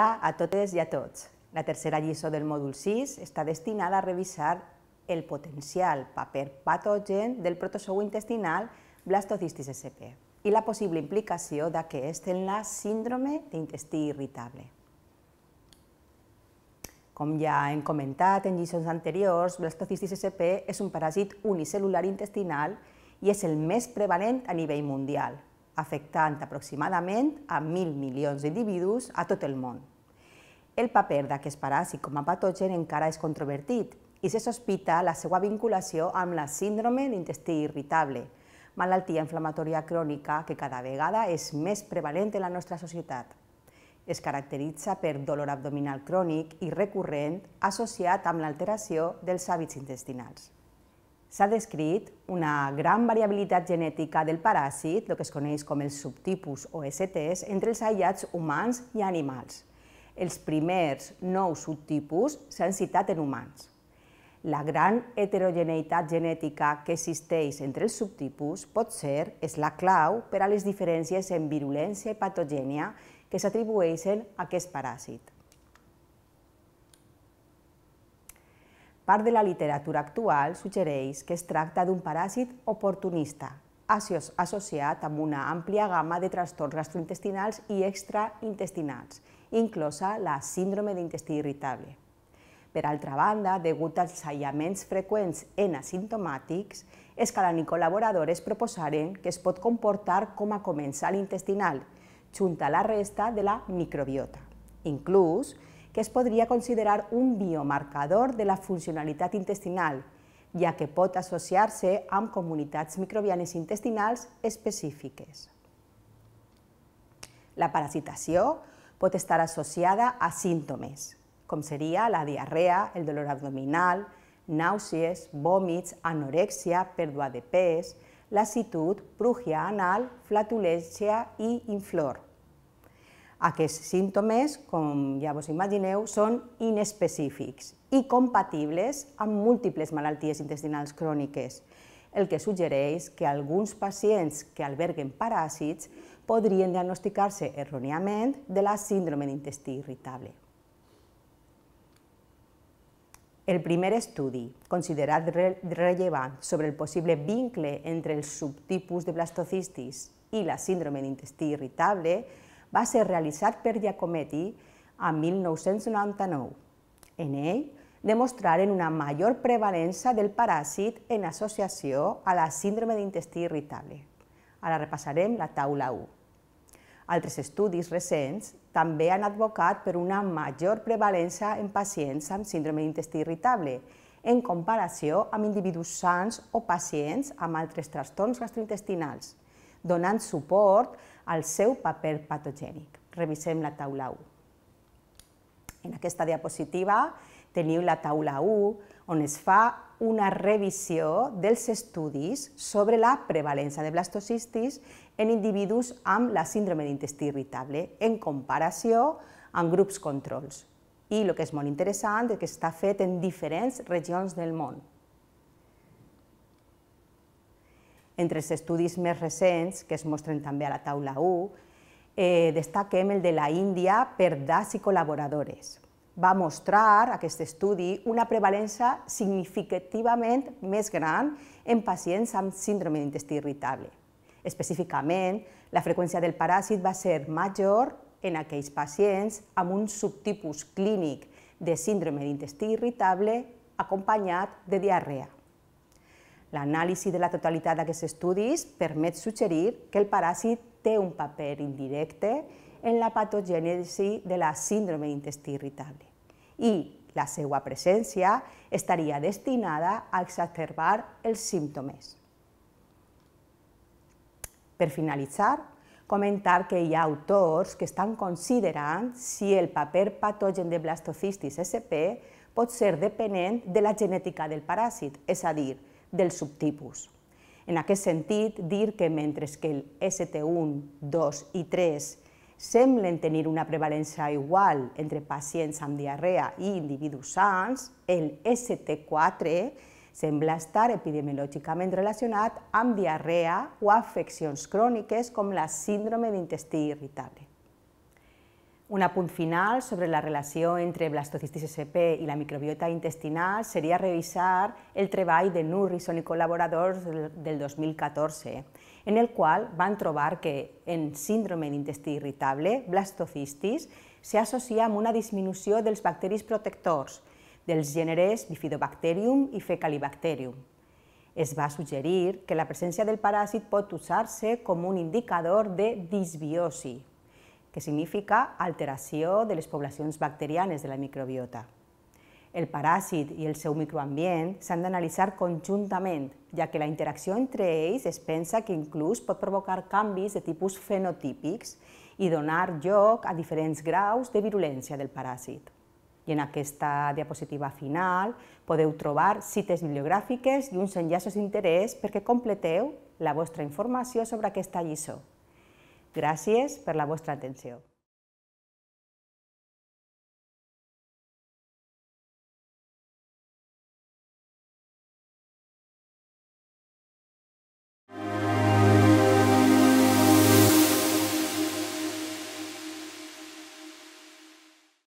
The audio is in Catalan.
Hola a totes i a tots. La tercera lliçó del mòdul 6 està destinada a revisar el potencial paper patogen del protozou intestinal Blastocystis SP i la possible implicació d'aquest en la síndrome d'intestí irritable. Com ja hem comentat en lliçons anteriors, Blastocystis SP és un paràsit unicel·lular intestinal i és el més prevalent a nivell mundial, afectant aproximadament a 1.000 milions d'individus a tot el món. El paper d'aquest paràsit com a patogen encara és controvertit i se sospita la seva vinculació amb la síndrome d'intestí irritable, malaltia inflamatòria crònica que cada vegada és més prevalent en la nostra societat. Es caracteritza per dolor abdominal crònic i recurrent associat amb l'alteració dels hàbits intestinals. S'ha descrit una gran variabilitat genètica del paràsit, el que es coneix com els subtipus o STs, entre els aïllats humans i animals. Els primers nou subtipus s'han citat en humans. La gran heterogeneïtat genètica que existeix entre els subtipus pot ser és la clau per a les diferències en virulència i patogènia que s'atribueixen a aquest paràsit. Part de la literatura actual suggereix que es tracta d'un paràsit oportunista, associat amb una àmplia gamma de trastorns gastrointestinals i extraintestinals, inclosa la síndrome d'intestí irritable. Per altra banda, degut als aïllaments freqüents en asimptomàtics, i col·laboradores proposaren que es pot comportar com a comensal intestinal, junta a la resta de la microbiota. Inclús, que es podria considerar un biomarcador de la funcionalitat intestinal, ja que pot associar-se amb comunitats microbianes intestinals específiques. La parasitació pot estar associada a símptomes, com seria la diarrea, el dolor abdominal, nàusees, vòmits, anorèxia, pèrdua de pes, lassitud, prúgia anal, flatulència i inflor. Aquests símptomes, com ja vos imagineu, són inespecífics i compatibles amb múltiples malalties intestinals cròniques, el que suggereix que alguns pacients que alberguen paràsits podrien diagnosticar-se erròniament de la síndrome d'intestí irritable. El primer estudi, considerat rellevant sobre el possible vincle entre els subtipus de blastocistis i la síndrome d'intestí irritable, va ser realitzat per Giacometti a 1999. En ell, demostraren una major prevalença del paràsit en associació a la síndrome d'intestí irritable. Ara repassarem la taula 1. Altres estudis recents també han advocat per una major prevalença en pacients amb síndrome d'intestí irritable, en comparació amb individus sans o pacients amb altres trastorns gastrointestinals, donant suport el seu paper patogènic. Revisem la taula 1. En aquesta diapositiva teniu la taula 1, on es fa una revisió dels estudis sobre la prevalència de blastocistis en individus amb la síndrome d'intestí irritable en comparació amb grups controls. I el que és molt interessant és que està fet en diferents regions del món. Entre els estudis més recents, que es mostren també a la taula 1, eh, destaquem el de la Índia per DAS i col·laboradores. Va mostrar, aquest estudi, una prevalença significativament més gran en pacients amb síndrome d'intestí irritable. Específicament, la freqüència del paràsit va ser major en aquells pacients amb un subtipus clínic de síndrome d'intestí irritable acompanyat de diarrea. L'anàlisi de la totalitat d'aquests estudis permet suggerir que el paràsit té un paper indirecte en la patogènesi de la síndrome d'intestí irritable i la seva presència estaria destinada a exacerbar els símptomes. Per finalitzar, comentar que hi ha autors que estan considerant si el paper patogen de blastocistis SP pot ser depenent de la genètica del paràsit, és a dir, del subtipus. En aquest sentit, dir que mentre que el ST1, 2 i 3 semblen tenir una prevalència igual entre pacients amb diarrea i individus sans, el ST4 sembla estar epidemiològicament relacionat amb diarrea o afeccions cròniques com la síndrome d'intestí irritable. Un apunt final sobre la relació entre blastocistis SP i la microbiota intestinal seria revisar el treball de Nurrison i col·laboradors del 2014, en el qual van trobar que en síndrome d'intestí irritable, blastocistis, s'associa amb una disminució dels bacteris protectors, dels gèneres Bifidobacterium i Fecalibacterium. Es va suggerir que la presència del paràsit pot usar-se com un indicador de disbiosi, que significa alteració de les poblacions bacterianes de la microbiota. El paràsit i el seu microambient s'han d'analitzar conjuntament, ja que la interacció entre ells es pensa que inclús pot provocar canvis de tipus fenotípics i donar lloc a diferents graus de virulència del paràsit. I en aquesta diapositiva final podeu trobar cites bibliogràfiques i uns enllaços d'interès perquè completeu la vostra informació sobre aquesta lliçó. Gràcies per la vostra atenció.